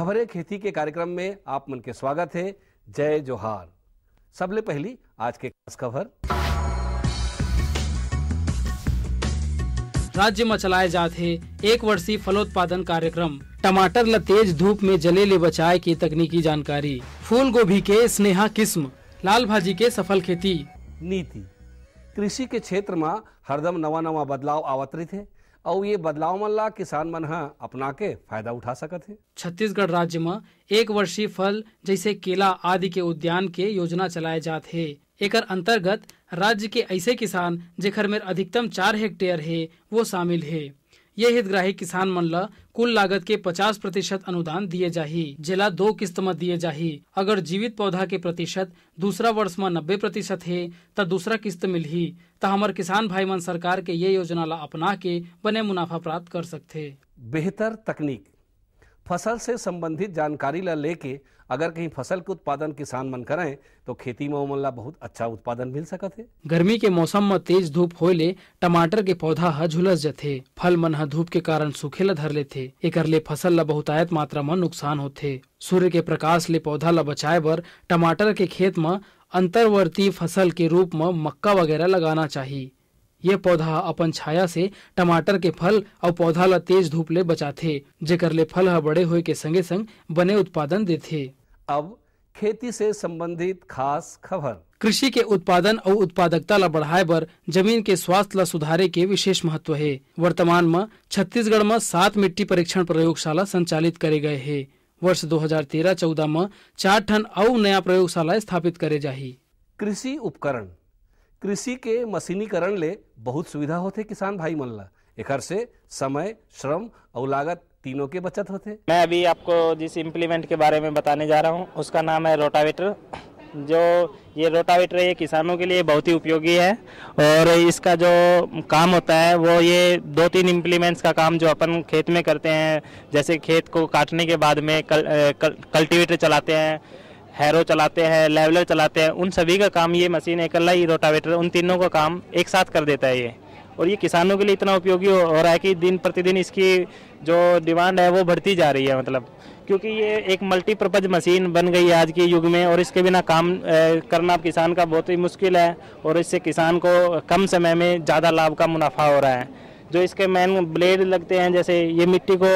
खबरें खेती के कार्यक्रम में आप मन के स्वागत है जय जोहार सबले पहली आज के खास खबर राज्य में चलाए जाते एक वर्षीय फलोत्पादन कार्यक्रम टमाटर ल तेज धूप में जले ले बचाए की तकनीकी जानकारी फूल गोभी के स्नेहा किस्म लाल भाजी के सफल खेती नीति कृषि के क्षेत्र में हरदम नवा नवा बदलाव आवत है थे और ये बदलाव मन ला किसान मन ह अपना के फायदा उठा सकत है छत्तीसगढ़ राज्य में एक वर्षीय फल जैसे केला आदि के उद्यान के योजना चलाए जाते है एकर अंतर्गत राज्य के ऐसे किसान जेखर में अधिकतम चार हेक्टेयर है वो शामिल है ये हितग्राही किसान मन ल कुल लागत के 50 प्रतिशत अनुदान दिए जाही जिला दो किस्त में दिए जाही अगर जीवित पौधा के प्रतिशत दूसरा वर्ष में नब्बे प्रतिशत है तो दूसरा किस्त मिलही तो हमारे किसान भाई मन सरकार के ये योजना ला अपना के बने मुनाफा प्राप्त कर सकते बेहतर तकनीक फसल से संबंधित जानकारी ला लेके अगर कहीं फसल के उत्पादन किसान मन करें तो खेती में ओमन ला बहुत अच्छा उत्पादन मिल सकत है गर्मी के मौसम में तेज धूप हो ले टमाटर के पौधा ह झुलस जाते फल मन ह धूप के कारण सूखे ला धर लेते एक ले फसल ला आयत मात्रा में नुकसान होते सूर्य के प्रकाश ले पौधा ला बचाए बर टमाटर के खेत में अंतर्वर्ती फसल के रूप में मक्का वगैरह लगाना चाहिए ये पौधा अपन छाया से टमाटर के फल और पौधा ला तेज धूप ले बचाते जेकर ले फल हा बड़े होए के संगे संग बने उत्पादन देते अब खेती से संबंधित खास खबर कृषि के उत्पादन और उत्पादकता ला बढ़ाए बर जमीन के स्वास्थ्य ला सुधारे के विशेष महत्व है वर्तमान में छत्तीसगढ़ में सात मिट्टी परीक्षण प्रयोगशाला संचालित करे गए है वर्ष 2013-14 में चार ठन और नया प्रयोगशाला स्थापित करे जा कृषि उपकरण कृषि के मशीनीकरण ले बहुत सुविधा होते किसान भाई मन ला एक से समय श्रम और लागत तीनों के बचत होते मैं अभी आपको जिस इम्प्लीमेंट के बारे में बताने जा रहा हूँ उसका नाम है रोटावेटर जो ये रोटावेटर ये किसानों के लिए बहुत ही उपयोगी है और इसका जो काम होता है वो ये दो तीन इम्प्लीमेंट्स का काम जो अपन खेत में करते हैं जैसे खेत को काटने के बाद में कल, कल, कल्टिवेटर चलाते हैं हैरो चलाते हैं लेवलर चलाते हैं उन सभी का काम ये मशीन अकेला ही रोटावेटर उन तीनों का काम एक साथ कर देता है ये और ये किसानों के लिए इतना उपयोगी हो रहा है कि दिन प्रतिदिन इसकी जो डिमांड है वो बढ़ती जा रही है मतलब क्योंकि ये एक मल्टीपर्पज़ मशीन बन गई है आज के युग में और इसके बिना काम करना किसान का बहुत ही मुश्किल है और इससे किसान को कम समय में ज़्यादा लाभ का मुनाफा हो रहा है जो इसके मेन ब्लेड लगते हैं जैसे ये मिट्टी को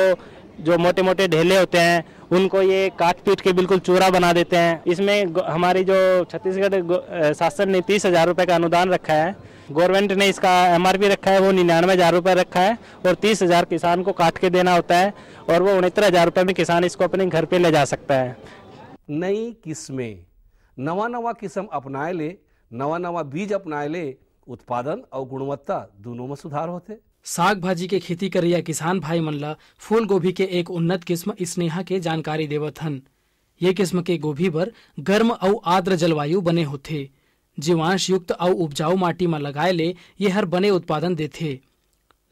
जो मोटे मोटे ढेले होते हैं उनको ये काट पीट के बिल्कुल चूरा बना देते हैं इसमें हमारी जो छत्तीसगढ़ शासन ने तीस हज़ार रुपये का अनुदान रखा है गवर्नमेंट ने इसका एमआरपी रखा है वो निन्यानवे हज़ार रुपये रखा है और तीस हज़ार किसान को काट के देना होता है और वो उनहत्तर हज़ार रुपये में किसान इसको अपने घर पे ले जा सकता है नई किस्में नवा नवा किस्म अपनाए ले नवा नवा बीज अपनाए ले उत्पादन और गुणवत्ता दोनों में सुधार होते साग भाजी के खेती करिया किसान भाई मन ला फूल गोभी के एक उन्नत किस्म स्नेहा के जानकारी देवत हन ये किस्म के गोभी पर गर्म और आर्द्र जलवायु बने होते जीवांश युक्त और उपजाऊ माटी में लगाए ले ये हर बने उत्पादन देते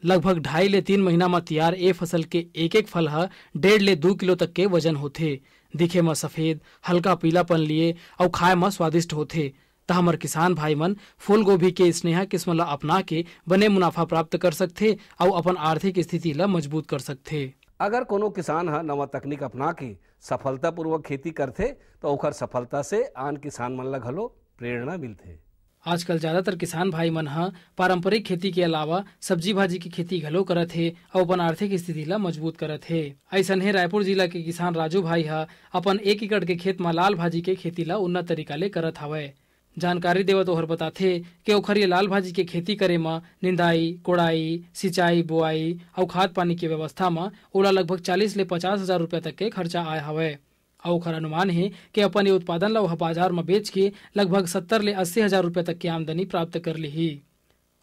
लगभग ढाई ले तीन महीना में तैयार ए फसल के एक एक फल है डेढ़ ले दो किलो तक के वजन होते दिखे में सफेद हल्का पीलापन लिए और खाए में स्वादिष्ट होते हमर किसान भाई मन फूल गोभी के स्नेहा किस्म ला अपना के बने मुनाफा प्राप्त कर सकते और अपन आर्थिक स्थिति ला मजबूत कर सकते अगर कोनो किसान ह नवा तकनीक अपना के सफलता पूर्वक खेती करते तो ओखर सफलता से आन किसान मन ला घलो प्रेरणा मिलते आजकल ज्यादातर किसान भाई मन ह पारंपरिक खेती के अलावा सब्जी भाजी की खेती घलो करत हे और अपन आर्थिक स्थिति ला मजबूत करत हे ऐसन है रायपुर जिला के किसान राजू भाई ह अपन एक एकड़ के खेत में लाल भाजी के खेती ला उन्नत तरीका ले करत हवे जानकारी देवत ओहर बताथे कि ओखर ये लाल भाजी के खेती करे म निंदाई कोड़ाई सिंचाई बुआई और खाद पानी के व्यवस्था में ओला लगभग चालीस ले पचास हजार रुपया तक के खर्चा आया हवे ओखर अनुमान हे कि अपन ये उत्पादन ला वह बाजार में बेच के लगभग सत्तर ले अस्सी हजार रुपये तक की आमदनी प्राप्त कर लिही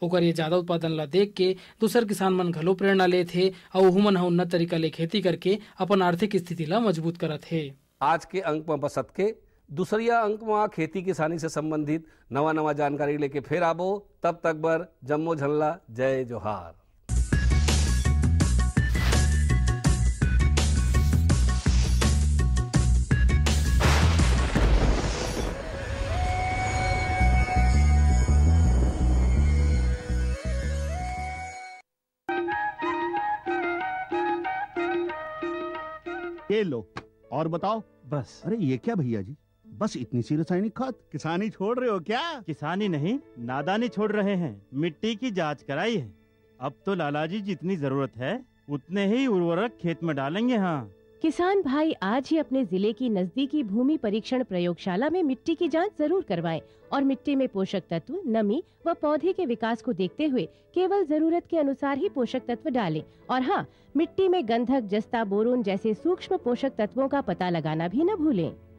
ओकर ये ज्यादा उत्पादन ला देख के दूसर किसान मन घलो प्रेरणा थे और वहू मन ह उन्नत तरीका ले खेती करके अपन आर्थिक स्थिति ला मजबूत करत हे आज के अंक में बसत के दूसरिया अंक में खेती किसानी से संबंधित नवा नवा जानकारी लेके फिर आबो तब तक बर जम्मो झल्ला जय जोहार लो और बताओ बस अरे ये क्या भैया जी बस इतनी सी रासायनिक खाद किसानी छोड़ रहे हो क्या किसानी नहीं नादानी छोड़ रहे हैं मिट्टी की जांच कराई है अब तो लाला जी जितनी जरूरत है उतने ही उर्वरक खेत में डालेंगे हाँ किसान भाई आज ही अपने जिले की नजदीकी भूमि परीक्षण प्रयोगशाला में मिट्टी की जांच जरूर करवाएं और मिट्टी में पोषक तत्व नमी व पौधे के विकास को देखते हुए केवल जरूरत के अनुसार ही पोषक तत्व डालें और हाँ मिट्टी में गंधक जस्ता बोरोन जैसे सूक्ष्म पोषक तत्वों का पता लगाना भी न भूलें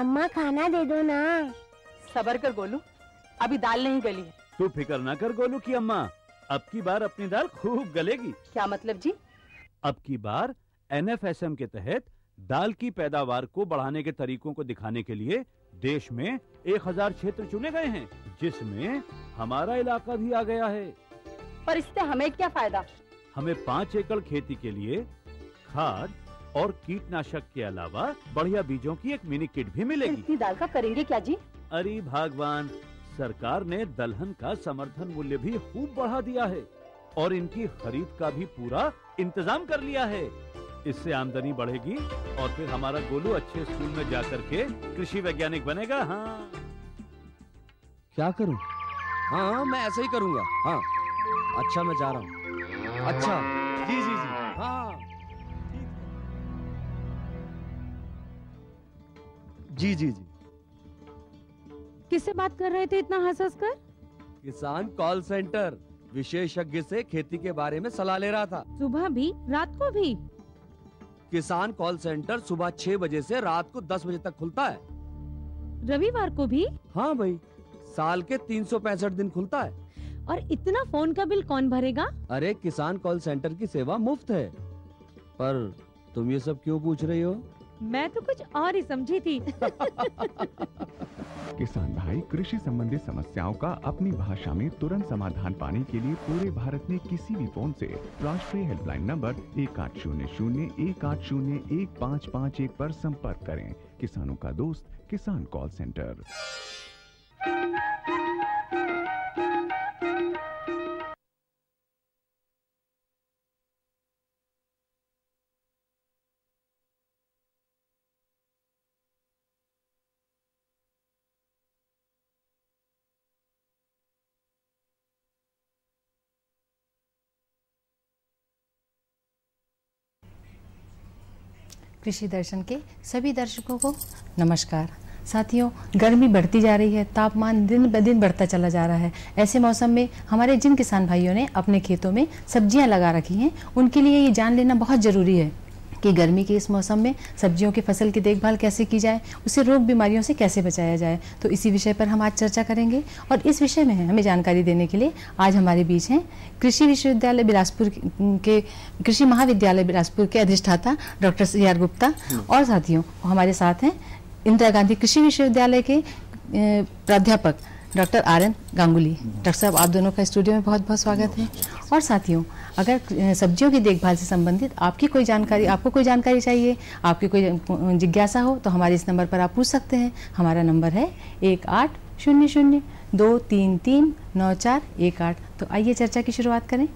अम्मा खाना दे दो ना सबर कर गोलू अभी दाल नहीं गली है तू फिक्र ना कर गोलू की अम्मा अब की बार अपनी दाल खूब गलेगी क्या मतलब जी अब की बार एम के तहत दाल की पैदावार को बढ़ाने के तरीकों को दिखाने के लिए देश में 1000 क्षेत्र चुने गए हैं जिसमें हमारा इलाका भी आ गया है पर इससे हमें क्या फायदा हमें पाँच एकड़ खेती के लिए खाद और कीटनाशक के अलावा बढ़िया बीजों की एक मिनी किट भी मिलेगी इतनी दाल का करेंगे क्या जी अरे भगवान सरकार ने दलहन का समर्थन मूल्य भी खूब बढ़ा दिया है और इनकी खरीद का भी पूरा इंतजाम कर लिया है इससे आमदनी बढ़ेगी और फिर हमारा गोलू अच्छे स्कूल में कर के कृषि वैज्ञानिक बनेगा हाँ क्या करूँ हाँ मैं ऐसे ही करूँगा हाँ अच्छा मैं जा रहा हूँ अच्छा जी जी जी जी जी किससे बात कर रहे थे इतना हंस हंस कर किसान कॉल सेंटर विशेषज्ञ से खेती के बारे में सलाह ले रहा था सुबह भी रात को भी किसान कॉल सेंटर सुबह छह बजे से रात को दस बजे तक खुलता है रविवार को भी हाँ भाई साल के तीन सौ पैंसठ दिन खुलता है और इतना फोन का बिल कौन भरेगा अरे किसान कॉल सेंटर की सेवा मुफ्त है पर तुम ये सब क्यों पूछ रही हो मैं तो कुछ और ही समझी थी किसान भाई कृषि संबंधी समस्याओं का अपनी भाषा में तुरंत समाधान पाने के लिए पूरे भारत में किसी भी फोन से राष्ट्रीय हेल्पलाइन नंबर एक आठ शून्य शून्य एक आठ शून्य एक पाँच पाँच एक आरोप संपर्क करें किसानों का दोस्त किसान कॉल सेंटर कृषि दर्शन के सभी दर्शकों को नमस्कार साथियों गर्मी बढ़ती जा रही है तापमान दिन ब दिन बढ़ता चला जा रहा है ऐसे मौसम में हमारे जिन किसान भाइयों ने अपने खेतों में सब्जियां लगा रखी हैं उनके लिए ये जान लेना बहुत ज़रूरी है कि गर्मी के इस मौसम में सब्जियों की फसल की देखभाल कैसे की जाए उसे रोग बीमारियों से कैसे बचाया जाए तो इसी विषय पर हम आज चर्चा करेंगे और इस विषय में हमें जानकारी देने के लिए आज हमारे बीच हैं कृषि विश्वविद्यालय बिलासपुर के कृषि महाविद्यालय बिलासपुर के अधिष्ठाता डॉक्टर सी आर गुप्ता और साथियों हमारे साथ हैं इंदिरा गांधी कृषि विश्वविद्यालय के प्राध्यापक doctor R N Ganguly doctor साहब आप दोनों का स्टूडियो में बहुत बहुत स्वागत है और साथियों अगर सब्जियों की देखभाल से संबंधित आपकी कोई जानकारी आपको कोई जानकारी चाहिए आपकी कोई जिज्ञासा हो तो हमारे इस नंबर पर आप पूछ सकते हैं हमारा नंबर है एक आठ शून्य शून्य दो तीन तीन नौ चार एक आठ तो आइए चर्चा की शुरुआत करें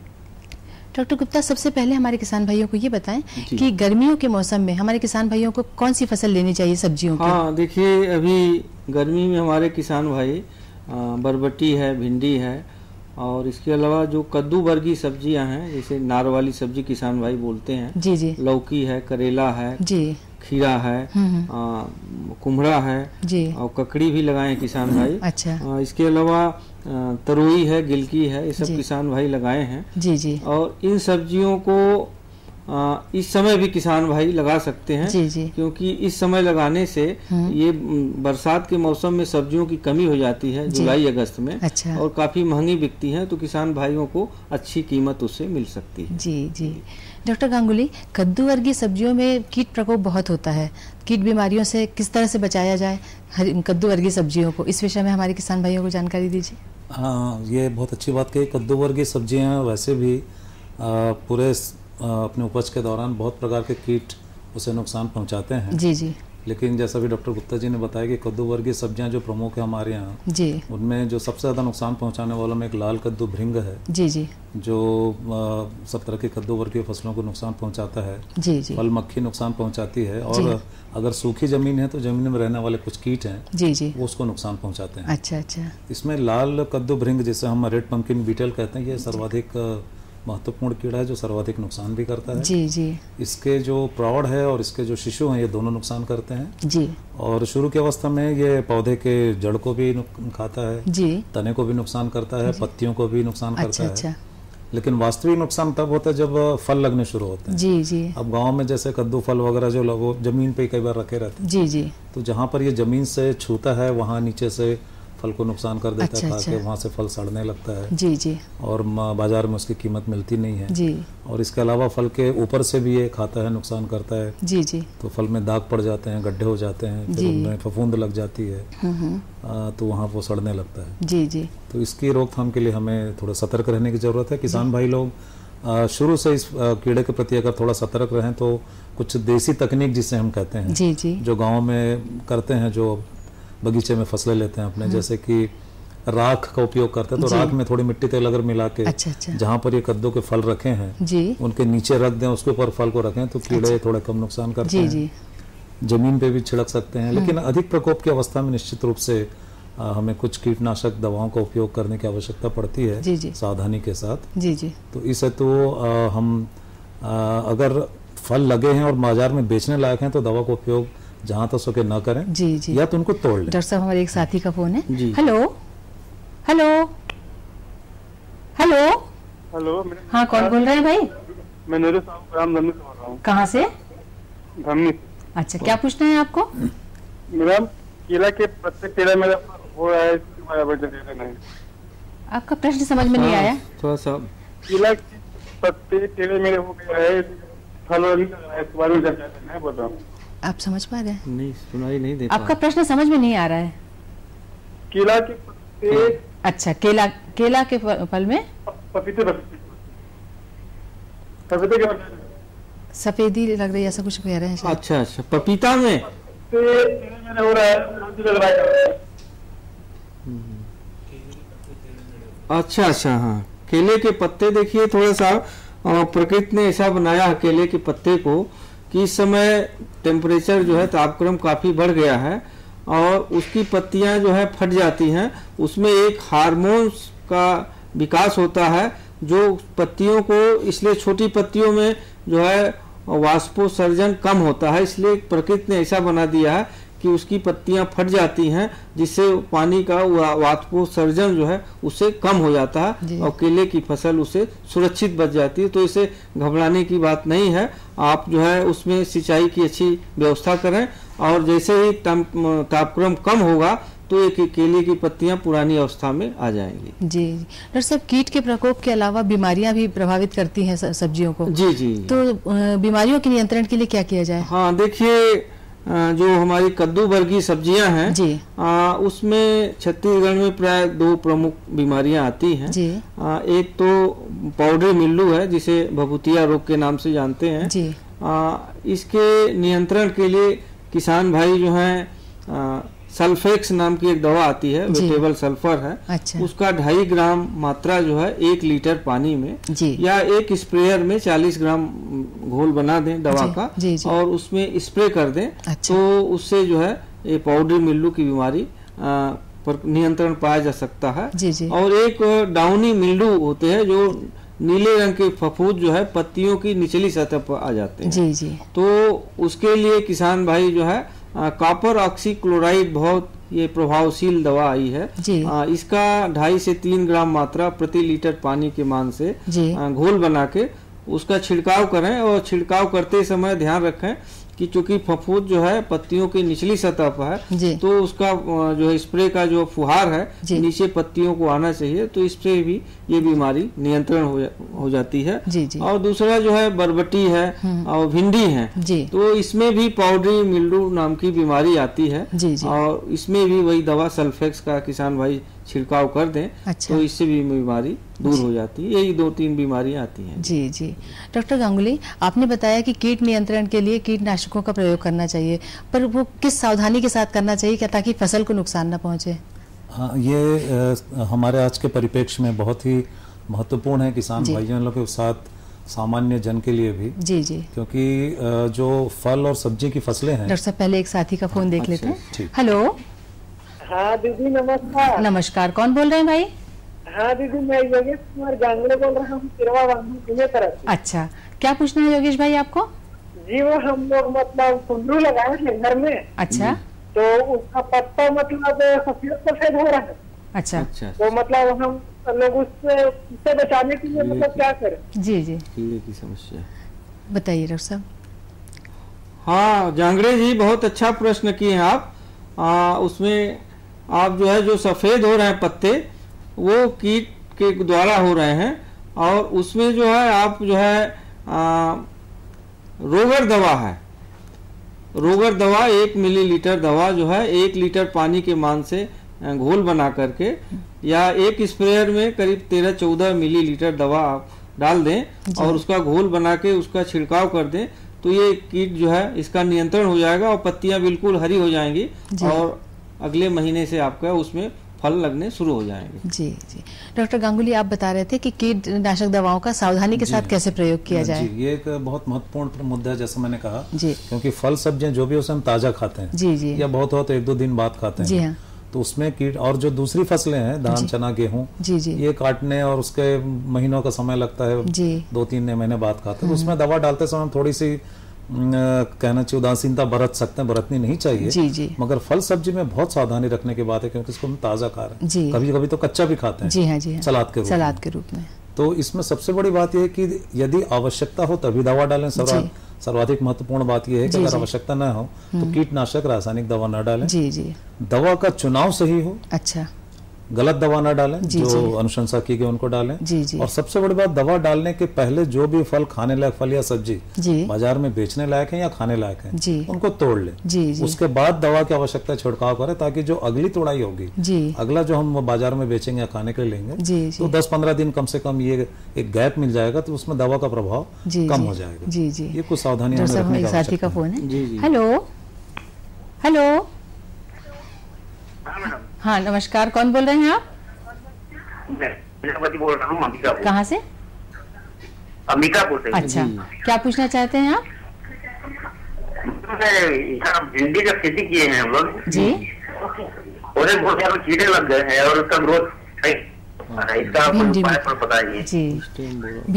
डॉक्टर गुप्ता सबसे पहले हमारे किसान भाइयों को ये बताएं कि गर्मियों के मौसम में हमारे किसान भाइयों को कौन सी फसल लेनी चाहिए सब्जियों की हाँ देखिए अभी गर्मी में हमारे किसान भाई बरबटी है भिंडी है और इसके अलावा जो कद्दू वर्गी सब्जियां हैं जैसे नार वाली सब्जी किसान भाई बोलते हैं जी जी लौकी है करेला है जी खीरा है हम्म, हम्म। कुम्हरा है जी और ककड़ी भी लगाए किसान भाई अच्छा आ, इसके अलावा तरोई है गिलकी है ये सब किसान भाई लगाए हैं जी जी और इन सब्जियों को इस समय भी किसान भाई लगा सकते हैं जी जी क्योंकि इस समय लगाने से हम्म। ये बरसात के मौसम में सब्जियों की कमी हो जाती है जुलाई अगस्त में अच्छा और काफी महंगी बिकती हैं तो किसान भाइयों को अच्छी कीमत उससे मिल सकती है जी जी डॉक्टर गांगुली कद्दू वर्गीय सब्जियों में कीट प्रकोप बहुत होता है कीट बीमारियों से किस तरह से बचाया जाए कद्दू वर्गीय सब्जियों को इस विषय में हमारे किसान भाइयों को जानकारी दीजिए हाँ ये बहुत अच्छी बात कही कद्दू वर्गीय सब्जियाँ वैसे भी पूरे अपने उपज के दौरान बहुत प्रकार के कीट उसे नुकसान पहुंचाते हैं जी जी लेकिन जैसा भी डॉक्टर गुप्ता जी ने बताया कि कद्दू वर्गीय सब्जियां जो प्रमुख है हमारे यहाँ जी उनमें जो सबसे ज़्यादा नुकसान पहुंचाने वालों में एक लाल कद्दू भृंग है जी जी जो आ, सब तरह के कद्दू वर्गीय फसलों को नुकसान पहुंचाता है जी जी फल मक्खी नुकसान पहुंचाती है और अगर सूखी जमीन है तो जमीन में रहने वाले कुछ कीट हैं जी जी वो उसको नुकसान पहुँचाते हैं अच्छा अच्छा इसमें लाल कद्दू भृंग जिसे हम रेड पंकिन बीटल कहते हैं ये सर्वाधिक महत्वपूर्ण कीड़ा है जो सर्वाधिक नुकसान भी करता है जी जी इसके जो प्रौढ़ है और इसके जो शिशु हैं ये दोनों नुकसान करते हैं जी और शुरू की अवस्था में ये पौधे के जड़ को भी खाता है जी तने को भी नुकसान करता है पत्तियों को भी नुकसान अच्छा, करता अच्छा। है अच्छा। लेकिन वास्तविक नुकसान तब होता है जब फल लगने शुरू होते हैं जी जी अब गांव में जैसे कद्दू फल वगैरह जो लोग जमीन पे कई बार रखे रहते हैं जी जी तो जहाँ पर ये जमीन से छूता है वहाँ नीचे से फल को नुकसान कर देता अच्छा, है अच्छा। वहाँ से फल सड़ने लगता है जी जी और बाजार में उसकी कीमत मिलती नहीं है जी और इसके अलावा फल के ऊपर से भी ये खाता है नुकसान करता है जी जी तो फल में दाग पड़ जाते हैं गड्ढे हो जाते हैं फिर उनमें फफूंद लग जाती है हम्म, हम्म। आ, तो वहाँ वो सड़ने लगता है जी जी तो इसकी रोकथाम के लिए हमें थोड़ा सतर्क रहने की ज़रूरत है किसान भाई लोग शुरू से इस कीड़े के प्रति अगर थोड़ा सतर्क रहें तो कुछ देसी तकनीक जिसे हम कहते हैं जी जी जो गाँव में करते हैं जो बगीचे में फसलें लेते हैं अपने हम्म। जैसे कि राख का उपयोग करते हैं तो राख में थोड़ी मिट्टी तेल अगर मिला के अच्छा, अच्छा। जहाँ पर ये कद्दू के फल रखे हैं उनके नीचे रख दें उसके ऊपर फल को रखें तो कीड़े अच्छा। थोड़े कम नुकसान करते जी, हैं जमीन पे भी छिड़क सकते हैं लेकिन हम्म। अधिक प्रकोप की अवस्था में निश्चित रूप से आ, हमें कुछ कीटनाशक दवाओं का उपयोग करने की आवश्यकता पड़ती है सावधानी के साथ जी जी तो इस हेतु हम अगर फल लगे हैं और बाजार में बेचने लायक हैं तो दवा का उपयोग जहाँ तो सके न करें जी जी या तो उनको तोड़ लें डॉक्टर साहब हमारे एक साथी का फोन है जी हेलो हेलो हेलो हेलो हाँ कौन बोल रहे हैं भाई मैं नीरज साहब बोल रहा कहाँ से अच्छा क्या पूछना है आपको मैडम केला के पत्ते केला मेरा हो रहा है नहीं आपका प्रश्न समझ में नहीं हाँ, आया थोड़ा सा केला के पत्ते केले मेरे हो गया है फल इस में बोल रहा हूँ आप समझ पा रहे हैं नहीं सुनाई नहीं देता आपका प्रश्न समझ में नहीं आ रहा है केला के पत्ते हाँ। अच्छा केला केला के फल में पपीते पपीते के सफेदी लग रही है ऐसा कुछ कह रहे हैं अच्छा अच्छा पपीता में हो रहा है अच्छा अच्छा हाँ केले के पत्ते देखिए थोड़ा सा प्रकृति ने ऐसा बनाया केले के पत्ते को कि इस समय टेम्परेचर जो है तापक्रम काफ़ी बढ़ गया है और उसकी पत्तियां जो है फट जाती हैं उसमें एक हार्मोन्स का विकास होता है जो पत्तियों को इसलिए छोटी पत्तियों में जो है वाष्पोसर्जन कम होता है इसलिए प्रकृति ने ऐसा बना दिया है कि उसकी पत्तियां फट जाती हैं जिससे पानी का सर्जन जो है उसे कम हो जाता है और केले की फसल उसे सुरक्षित बच जाती है तो इसे घबराने की बात नहीं है आप जो है उसमें सिंचाई की अच्छी व्यवस्था करें और जैसे ही तापक्रम कम होगा तो एक केले की पत्तियां पुरानी अवस्था में आ जाएंगी जी डॉक्टर साहब कीट के प्रकोप के अलावा बीमारियां भी प्रभावित करती हैं सब्जियों को जी जी तो बीमारियों के नियंत्रण के लिए क्या किया जाए हाँ देखिए जो हमारी कद्दू भर की सब्जियां हैं जी आ, उसमें छत्तीसगढ़ में प्राय दो प्रमुख बीमारियां आती हैं जी आ, एक तो पाउडर मिल्लू है जिसे भभूतिया रोग के नाम से जानते हैं जी आ, इसके नियंत्रण के लिए किसान भाई जो हैं सल्फेक्स नाम की एक दवा आती है वेटेबल सल्फर है अच्छा। उसका ढाई ग्राम मात्रा जो है एक लीटर पानी में या एक स्प्रेयर में चालीस ग्राम घोल बना दें दवा का जी, जी। और उसमें स्प्रे कर दें अच्छा। तो उससे जो है ये पाउडर मिल्लू की बीमारी पर नियंत्रण पाया जा सकता है जी, जी। और एक डाउनी मिल्लू होते हैं जो नीले रंग के फफूद जो है पत्तियों की निचली सतह पर आ जाते हैं जी, जी। तो उसके लिए किसान भाई जो है कॉपर ऑक्सीक्लोराइड बहुत ये प्रभावशील दवा आई है आ, इसका ढाई से तीन ग्राम मात्रा प्रति लीटर पानी के मान से घोल बना के उसका छिड़काव करें और छिड़काव करते समय ध्यान रखें कि चूंकि फफूद जो है पत्तियों की निचली सतह पर है तो उसका जो है स्प्रे का जो फुहार है नीचे पत्तियों को आना चाहिए तो इससे भी ये बीमारी नियंत्रण हो, जा, हो जाती है जी, जी। और दूसरा जो है बरबटी है हम्म। और भिंडी है तो इसमें भी पाउडरी मिल्डू नाम की बीमारी आती है जी, जी। और इसमें भी वही दवा सल्फेक्स का किसान भाई छिड़काव कर दें अच्छा। तो इससे भी बीमारी दूर हो जाती है यही दो तीन बीमारियां आती हैं जी जी डॉक्टर गांगुली आपने बताया कि कीट नियंत्रण के लिए कीटनाशकों का प्रयोग करना चाहिए पर वो किस सावधानी के साथ करना चाहिए क्या ताकि फसल को नुकसान न पहुंचे हाँ ये हमारे आज के परिप्रेक्ष्य में बहुत ही महत्वपूर्ण है किसान भाइयों के साथ सामान्य जन के लिए भी जी जी क्योंकि जो फल और सब्जी की फसलें हैं डॉक्टर साहब पहले एक साथी का फोन देख हाँ, लेते हैं अच्छा, हेलो हाँ दीदी नमस्कार नमस्कार कौन बोल रहे हैं भाई हाँ दीदी मैं योगेश कुमार गांगड़े बोल रहा हूँ किरवा वांगू तरफ अच्छा क्या पूछना है योगेश भाई आपको जी वो हम लोग मतलब कुंडू लगाए थे घर में अच्छा तो उसका पत्ता मतलब सफेद सफेद हो रहा है अच्छा, अच्छा तो अच्छा। मतलब हम लोग उससे उससे बचाने के लिए मतलब क्या करें जी जी कीड़े की समस्या बताइए डॉक्टर साहब हाँ जांगड़े जी बहुत अच्छा प्रश्न किए हैं आप आ, उसमें आप जो है जो सफ़ेद हो रहे हैं पत्ते वो कीट के द्वारा हो रहे हैं और उसमें जो है आप जो है आ, रोगर दवा है रोगर दवा एक मिलीलीटर दवा जो है एक लीटर पानी के मान से घोल बना करके या एक स्प्रेयर में करीब तेरह चौदह मिलीलीटर दवा आप डाल दें और उसका घोल बना के उसका छिड़काव कर दें तो ये कीट जो है इसका नियंत्रण हो जाएगा और पत्तियां बिल्कुल हरी हो जाएंगी और अगले महीने से आपका उसमें फल लगने शुरू हो जाएंगे जी जी डॉक्टर गांगुली आप बता रहे थे कि कीट नाशक दवाओं का सावधानी के साथ कैसे प्रयोग किया जाए जी, ये एक बहुत महत्वपूर्ण मुद्दा है जैसा मैंने कहा जी क्योंकि फल सब्जियां जो भी उसे हम ताजा खाते हैं जी जी या बहुत हो तो एक दो दिन बाद खाते हैं जी हाँ तो उसमें कीट और जो दूसरी फसलें हैं धान चना गेहूँ ये काटने और उसके महीनों का समय लगता है दो तीन महीने बाद खाते हैं तो हम्म। उसमें दवा डालते समय थोड़ी सी कहना चाहिए उदासीनता बरत सकते हैं बरतनी नहीं चाहिए जी जी मगर फल सब्जी में बहुत सावधानी रखने की बात है क्योंकि इसको हम ताज़ा खा रहे हैं जी कभी कभी तो कच्चा भी खाते हैं जी हाँ जी हाँ, सलाद के रूप सलाद के रूप में तो इसमें सबसे बड़ी बात यह है कि यदि आवश्यकता हो तभी दवा डालें सर्वा सर्वाधिक महत्वपूर्ण बात यह है कि अगर आवश्यकता न हो तो हम्म। कीटनाशक रासायनिक दवा न डालें जी जी दवा का चुनाव सही हो अच्छा गलत दवा ना डालें जी, जो अनुशंसा की गई उनको डालें जी, जी. और सबसे बड़ी बात दवा डालने के पहले जो भी फल खाने लायक फल या सब्जी बाजार में बेचने लायक है या खाने लायक है जी. उनको तोड़ लें जी, जी. उसके बाद दवा की आवश्यकता छिड़काव करें ताकि जो अगली तोड़ाई होगी जी. अगला जो हम बाजार में बेचेंगे या खाने के लिए लेंगे जी, तो दस पंद्रह दिन कम से कम ये एक गैप मिल जाएगा तो उसमें दवा का प्रभाव कम हो जाएगा जी जी ये कुछ सावधानी का फोन है हेलो हेलो हाँ नमस्कार कौन बोल रहे हैं आप कहा बोल रहा हूँ अंबिका से अंबिकापुर से अच्छा क्या पूछना चाहते हैं आप भिंडी का खेती किए हैं हम लोग जी बहुत सारे कीड़े लग गए हैं और उसका ग्रोथ बताइए भिंडी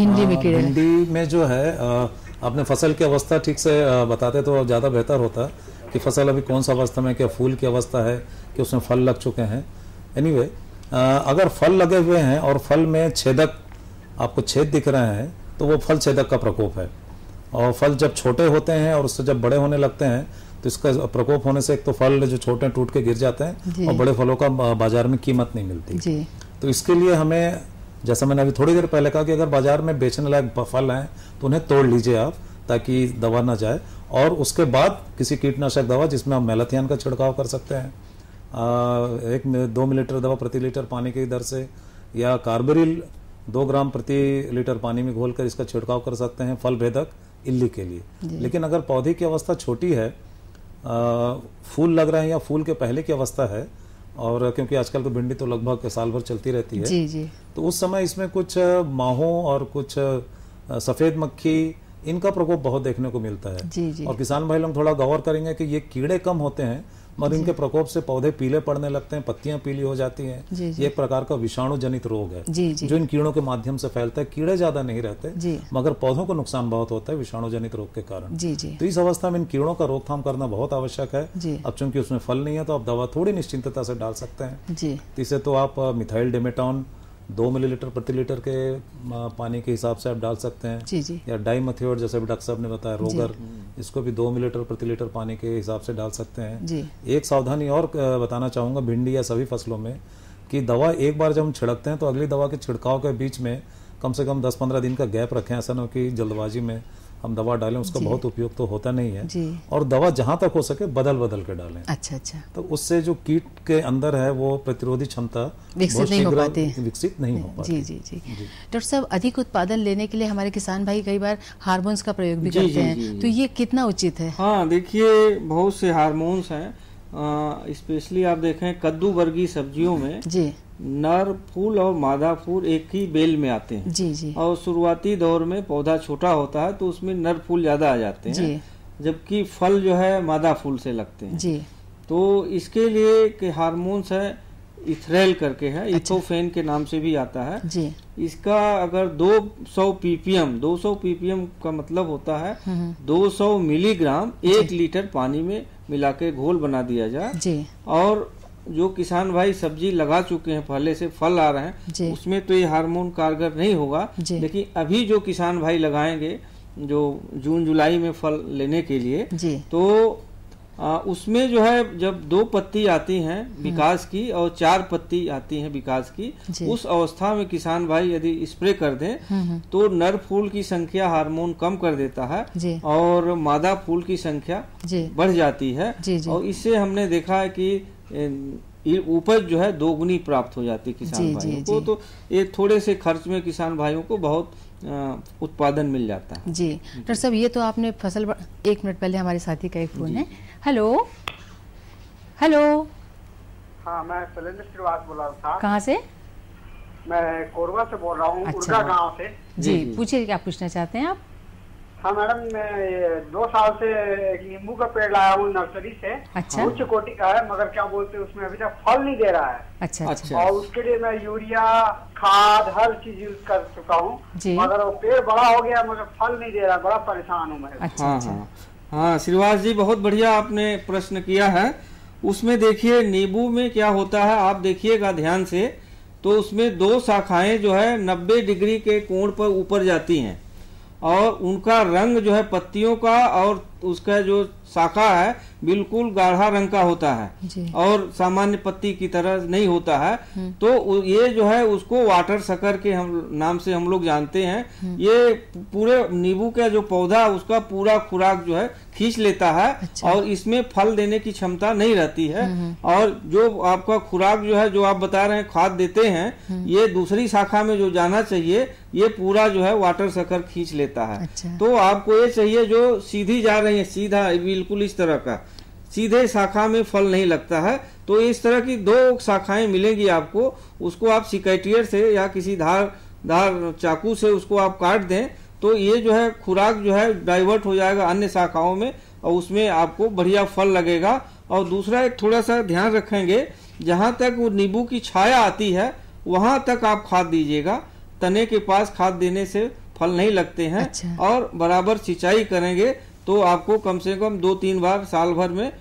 में भिंडी में जो है अपने फसल की अवस्था ठीक से बताते तो ज्यादा बेहतर होता है कि फसल अभी कौन सा अवस्था में क्या फूल की अवस्था है कि उसमें फल लग चुके हैं एनी anyway, अगर फल लगे हुए हैं और फल में छेदक आपको छेद दिख रहे हैं तो वो फल छेदक का प्रकोप है और फल जब छोटे होते हैं और उससे जब बड़े होने लगते हैं तो इसका प्रकोप होने से एक तो फल जो छोटे टूट के गिर जाते हैं और बड़े फलों का बाजार में कीमत नहीं मिलती जी। तो इसके लिए हमें जैसा मैंने अभी थोड़ी देर पहले कहा कि अगर बाजार में बेचने लायक फल हैं तो उन्हें तोड़ लीजिए आप ताकि दवा ना जाए और उसके बाद किसी कीटनाशक दवा जिसमें हम मेलाथियन का छिड़काव कर सकते हैं आ, एक दो मिलीलीटर दवा प्रति लीटर पानी की दर से या कार्बरिल दो ग्राम प्रति लीटर पानी में घोलकर इसका छिड़काव कर सकते हैं फल भेदक इल्ली के लिए लेकिन अगर पौधे की अवस्था छोटी है आ, फूल लग रहे हैं या फूल के पहले की अवस्था है और क्योंकि आजकल तो भिंडी तो लगभग साल भर चलती रहती है जी जी तो उस समय इसमें कुछ माहों और कुछ सफ़ेद मक्खी इनका प्रकोप बहुत देखने को मिलता है जी, जी। और किसान भाई लोग थोड़ा गौर करेंगे कि ये कीड़े कम होते हैं मगर इनके प्रकोप से पौधे पीले पड़ने लगते हैं पत्तियां पीली हो जाती हैं ये एक प्रकार का विषाणु जनित रोग है जी, जी। जो इन कीड़ों के माध्यम से फैलता है कीड़े ज्यादा नहीं रहते मगर पौधों को नुकसान बहुत होता है विषाणु जनित रोग के कारण जी, जी। तो इस अवस्था में इन कीड़ों का रोकथाम करना बहुत आवश्यक है अब चूंकि उसमें फल नहीं है तो आप दवा थोड़ी निश्चिंतता से डाल सकते हैं तो इसे तो आप मिथाइल डेमेटॉन दो मिलीलीटर प्रति लीटर के पानी के हिसाब से आप डाल सकते हैं जी जी या डाई मथियोर जैसे अभी डॉक्टर साहब ने बताया रोगर हम्म। इसको भी दो मिलीलीटर प्रति लीटर पानी के हिसाब से डाल सकते हैं जी एक सावधानी और बताना चाहूँगा भिंडी या सभी फसलों में कि दवा एक बार जब हम छिड़कते हैं तो अगली दवा के छिड़काव के बीच में कम से कम दस पंद्रह दिन का गैप रखें ऐसा ना कि जल्दबाजी में हम दवा डालें उसका बहुत उपयोग तो होता नहीं है और दवा जहाँ तक हो सके बदल बदल के डालें अच्छा अच्छा तो उससे जो कीट के अंदर है वो प्रतिरोधी क्षमता विकसित नहीं हो पाती विकसित नहीं हो पाती जी जी जी डॉक्टर साहब अधिक उत्पादन लेने के लिए हमारे किसान भाई कई बार हारमोन्स का प्रयोग भी करते हैं तो ये कितना उचित है हाँ देखिए बहुत से हारमोन्स हैं स्पेशली आप देखें कद्दू वर्गीय सब्जियों में जी नर फूल और मादा फूल एक ही बेल में आते हैं जी जी और शुरुआती दौर में पौधा छोटा होता है तो उसमें नर फूल ज्यादा आ जाते हैं जबकि फल जो है मादा फूल से लगते हैं जी तो इसके लिए के हार्मोन्स है इथरेल करके है अच्छा। इथोफेन के नाम से भी आता है जी। इसका अगर 200 पीपीएम 200 पीपीएम का मतलब होता है 200 हम्म, हम्म। मिलीग्राम एक लीटर पानी में मिला के घोल बना दिया जाए और जो किसान भाई सब्जी लगा चुके हैं पहले से फल आ रहे हैं उसमें तो ये हार्मोन कारगर नहीं होगा लेकिन अभी जो किसान भाई लगाएंगे जो जून जुलाई में फल लेने के लिए तो आ, उसमें जो है जब दो पत्ती आती हैं हम्म। विकास की और चार पत्ती आती हैं विकास की उस अवस्था में किसान भाई यदि स्प्रे कर दें हम्म, हम्म। तो नर फूल की संख्या हार्मोन कम कर देता है और मादा फूल की संख्या बढ़ जाती है जी, जी। और इससे हमने देखा है कि उपज जो है दोगुनी प्राप्त हो जाती है किसान जी, भाइयों जी, को जी. तो ये थोड़े से खर्च में किसान भाइयों को बहुत उत्पादन मिल जाता है जी डॉक्टर साहब ये तो आपने फसल एक मिनट पहले हमारे साथी का एक फोन है हेलो हेलो हाँ मैं शैलेंद्र श्रीवास बोल रहा था कहाँ से मैं कोरबा से बोल रहा हूँ अच्छा, गांव से जी, जी पूछिए क्या पूछना चाहते हैं आप हाँ मैडम मैं दो साल से नींबू का पेड़ लाया हूँ नर्सरी से अच्छा? उच्च कोटि का है मगर क्या बोलते हैं उसमें अभी तक फल नहीं दे रहा है अच्छा, अच्छा, अच्छा। और उसके लिए मैं यूरिया खाद हर चीज यूज कर चुका हूँ मगर वो पेड़ बड़ा हो गया मगर फल नहीं दे रहा बड़ा परेशान हूँ मैं अच्छा, हाँ अच्छा। हाँ।, हाँ श्रीवास जी बहुत बढ़िया आपने प्रश्न किया है उसमें देखिए नींबू में क्या होता है आप देखिएगा ध्यान से तो उसमें दो शाखाएं जो है नब्बे डिग्री के कोण पर ऊपर जाती हैं और उनका रंग जो है पत्तियों का और उसका जो शाखा है बिल्कुल गाढ़ा रंग का होता है और सामान्य पत्ती की तरह नहीं होता है हम्म। तो ये जो है उसको वाटर सकर के हम नाम से हम लोग जानते हैं हम्म। ये पूरे नींबू का जो पौधा उसका पूरा खुराक जो है खींच लेता है अच्छा। और इसमें फल देने की क्षमता नहीं रहती है हम्म, और जो आपका खुराक जो है जो आप बता रहे हैं खाद देते हैं ये दूसरी शाखा में जो जाना चाहिए ये पूरा जो है वाटर सकर खींच लेता है अच्छा। तो आपको ये चाहिए जो सीधी जा रहे हैं सीधा बिल्कुल इस तरह का सीधे शाखा में फल नहीं लगता है तो इस तरह की दो शाखाएं मिलेंगी आपको उसको आप सिकैटियर से या किसी धार धार चाकू से उसको आप काट दें तो ये जो है खुराक जो है डाइवर्ट हो जाएगा अन्य शाखाओं में और उसमें आपको बढ़िया फल लगेगा और दूसरा एक थोड़ा सा ध्यान रखेंगे जहाँ तक वो नींबू की छाया आती है वहाँ तक आप खाद दीजिएगा तने के पास खाद देने से फल नहीं लगते हैं अच्छा। और बराबर सिंचाई करेंगे तो आपको कम से कम दो तीन बार साल भर में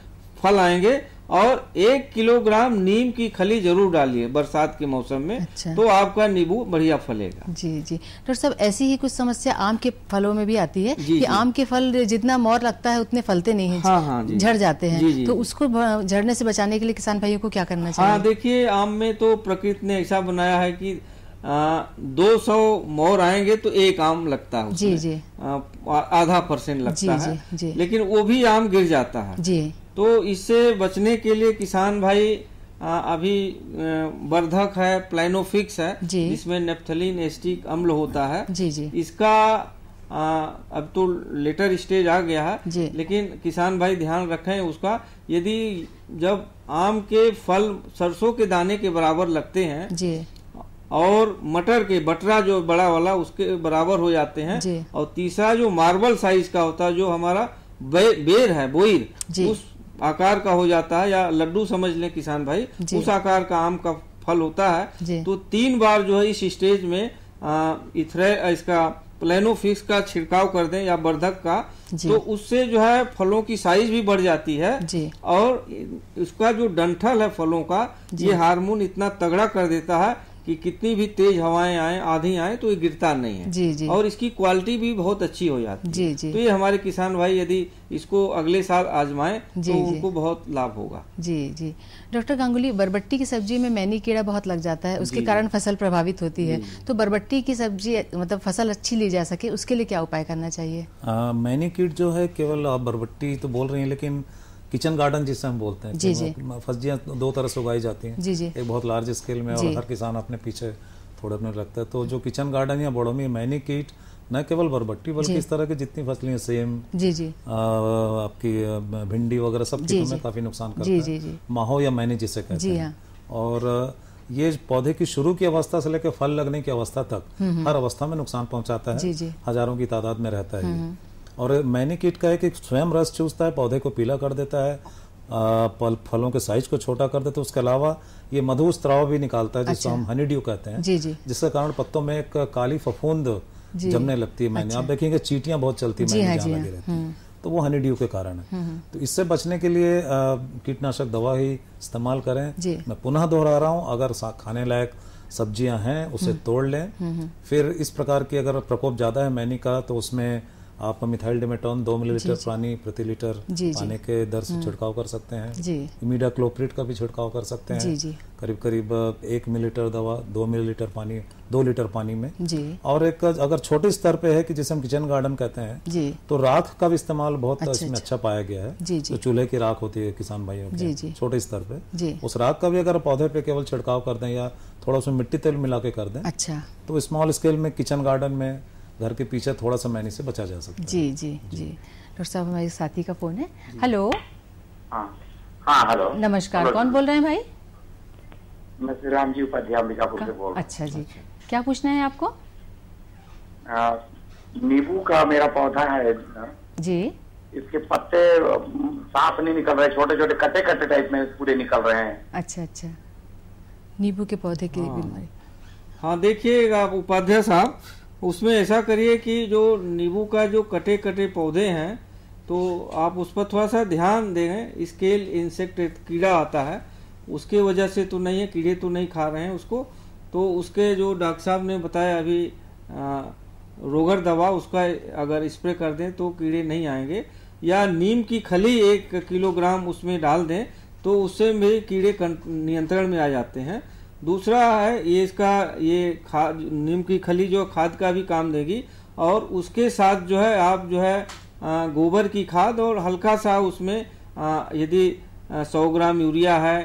फल आएंगे और एक किलोग्राम नीम की खली जरूर डालिए बरसात के मौसम में अच्छा। तो आपका नींबू बढ़िया फलेगा जी जी डॉक्टर साहब ऐसी ही कुछ समस्या आम के फलों में भी आती है जी, कि जी। आम के फल जितना मोर लगता है उतने फलते नहीं है हाँ, हाँ, झड़ जाते हैं जी, जी। तो उसको झड़ने से बचाने के लिए किसान भाइयों को क्या करना हाँ, चाहिए हाँ देखिए आम में तो प्रकृति ने ऐसा बनाया है की दो सौ मोर आएंगे तो एक आम लगता है जी जी आधा परसेंट लगता जी, है जी, लेकिन वो भी आम गिर जाता है जी तो इससे बचने के लिए किसान भाई अभी वर्धक है प्लाइनोफिक्स है जिसमें नेप्थलीन एस्टिक अम्ल होता है जी जी इसका आ, अब तो लेटर स्टेज आ गया है लेकिन किसान भाई ध्यान रखें उसका यदि जब आम के फल सरसों के दाने के बराबर लगते हैं और मटर के बटरा जो बड़ा वाला उसके बराबर हो जाते हैं और तीसरा जो मार्बल साइज का होता है जो हमारा बे, बेर है बोईर उस आकार का हो जाता है या लड्डू समझ लें किसान भाई उस आकार का आम का फल होता है तो तीन बार जो है इस स्टेज में इथरे इसका प्लेनोफिक्स का छिड़काव कर दें या बर्धक का तो उससे जो है फलों की साइज भी बढ़ जाती है और उसका जो डंठल है फलों का ये हार्मोन इतना तगड़ा कर देता है कि कितनी भी तेज हवाएं आए आधी आए तो ये गिरता नहीं है जी जी और इसकी क्वालिटी भी बहुत अच्छी हो जाती जी जी तो ये हमारे किसान भाई यदि इसको अगले साल आजमाए तो उनको बहुत लाभ होगा जी जी डॉक्टर गांगुली बरबट्टी की सब्जी में मैनी कीड़ा बहुत लग जाता है उसके कारण फसल प्रभावित होती है तो बरबट्टी की सब्जी मतलब फसल अच्छी ली जा सके उसके लिए क्या उपाय करना चाहिए मैनी कीट जो है केवल आप बरबट्टी तो बोल रही है लेकिन किचन गार्डन जिसे हम बोलते हैं फसलियाँ दो तरह से उगाई जाती हैं एक बहुत लार्ज स्केल में और हर किसान अपने पीछे थोड़े अपने लगता है तो जो किचन गार्डन या बड़ोमी में मैनी कीट न केवल बरबट्टी बल्कि इस तरह की जितनी फसलें सेम जी जी आ, आपकी भिंडी वगैरह सब चीज़ों में काफ़ी नुकसान करते जी, हैं माहो या मैनी जिसे कहते जी, हैं हाँ। और ये पौधे की शुरू की अवस्था से लेकर फल लगने की अवस्था तक हम्म, हम्म। हर अवस्था में नुकसान पहुंचाता है हजारों की तादाद में रहता है और मैनी कीट का है कि स्वयं रस चूसता है पौधे को पीला कर देता है फलों के साइज को छोटा कर देता है उसके अलावा ये मधु स्त्राव भी निकालता है जिसको अच्छा। हम हनी ड्यू कहते हैं जी जी जिसके कारण पत्तों में एक काली फफूंद जमने लगती है मैंने अच्छा। आप देखेंगे चीटियां बहुत चलती मैंने हाँ, जहाँ हाँ। रहती है हम्म। तो वो हनी ड्यू के कारण है हम्म, हम्म। तो इससे बचने के लिए कीटनाशक दवा ही इस्तेमाल करें मैं पुनः दोहरा रहा हूँ अगर खाने लायक सब्जियां हैं उसे तोड़ लें फिर इस प्रकार की अगर प्रकोप ज़्यादा है मैनी का तो उसमें आप मिथाइल डेमेटोन दो मिलीलीटर पानी प्रति लीटर पानी के दर से हम्म। छिड़काव कर सकते हैं इमीडा क्लोप्रिट का भी छिड़काव कर सकते हैं करीब करीब एक मिलीलीटर दवा दो मिलीलीटर पानी दो लीटर पानी में और एक अगर छोटे स्तर पे है कि जिसे हम किचन गार्डन कहते हैं तो राख का भी इस्तेमाल बहुत अच्छा, इसमें अच्छा, अच्छा पाया गया है जी, जी. तो चूल्हे की राख होती है किसान भाइयों की छोटे स्तर पे उस राख का भी अगर पौधे पे केवल छिड़काव कर दें या थोड़ा उसमें मिट्टी तेल मिला के कर दें अच्छा तो स्मॉल स्केल में किचन गार्डन में घर के पीछे थोड़ा सा मैंने से बचा जा सकता जी जी जी डॉक्टर साहब हमारे साथी का फोन है हेलो हाँ, हाँ हेलो नमस्कार कौन बोल रहे हैं भाई मैं राम जी उपाध्याय अंबिकापुर से बोल अच्छा जी अच्छा। क्या पूछना है आपको नींबू का मेरा पौधा है जी इसके पत्ते साफ नहीं निकल रहे छोटे छोटे कटे कटे टाइप में पूरे निकल रहे हैं अच्छा अच्छा नींबू के पौधे की हाँ। बीमारी हाँ, हाँ देखिएगा उपाध्याय साहब उसमें ऐसा करिए कि जो नींबू का जो कटे कटे पौधे हैं तो आप उस पर थोड़ा सा ध्यान दें स्केल इंसेक्ट कीड़ा आता है उसके वजह से तो नहीं है कीड़े तो नहीं खा रहे हैं उसको तो उसके जो डॉक्टर साहब ने बताया अभी आ, रोगर दवा उसका अगर स्प्रे कर दें तो कीड़े नहीं आएंगे या नीम की खली एक किलोग्राम उसमें डाल दें तो उससे भी कीड़े नियंत्रण में आ जाते हैं दूसरा है ये इसका ये खाद नीम की खली जो खाद का भी काम देगी और उसके साथ जो है आप जो है गोबर की खाद और हल्का सा उसमें यदि 100 ग्राम यूरिया है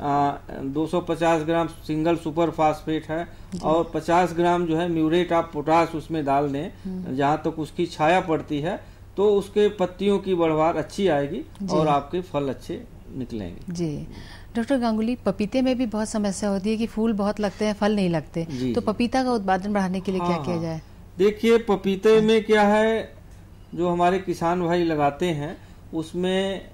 250 ग्राम सिंगल सुपर फास्फेट है और 50 ग्राम जो है म्यूरेट आप पोटास उसमें डाल दें हम्म। जहाँ तक तो उसकी छाया पड़ती है तो उसके पत्तियों की बढ़वार अच्छी आएगी और आपके फल अच्छे निकलेंगे जी डॉक्टर गांगुली पपीते में भी बहुत समस्या होती है कि फूल बहुत लगते हैं फल नहीं लगते तो पपीता का उत्पादन बढ़ाने के लिए हाँ, क्या किया हाँ। जाए देखिए पपीते में क्या है जो हमारे किसान भाई लगाते हैं उसमें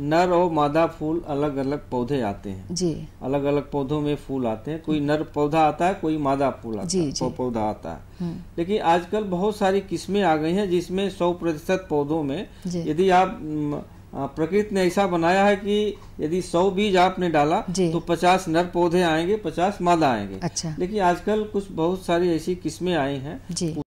नर और मादा फूल अलग अलग पौधे आते हैं जी अलग अलग पौधों में फूल आते हैं कोई नर पौधा आता है कोई मादा फूल आता जी, है पौधा आता है हम्म। लेकिन आजकल बहुत सारी किस्में आ गई हैं जिसमें सौ प्रतिशत पौधों में यदि आप प्रकृति ने ऐसा बनाया है कि यदि सौ बीज आपने डाला तो पचास नर पौधे आएंगे पचास मादा आएंगे अच्छा। लेकिन आजकल कुछ बहुत सारी ऐसी किस्में आई हैं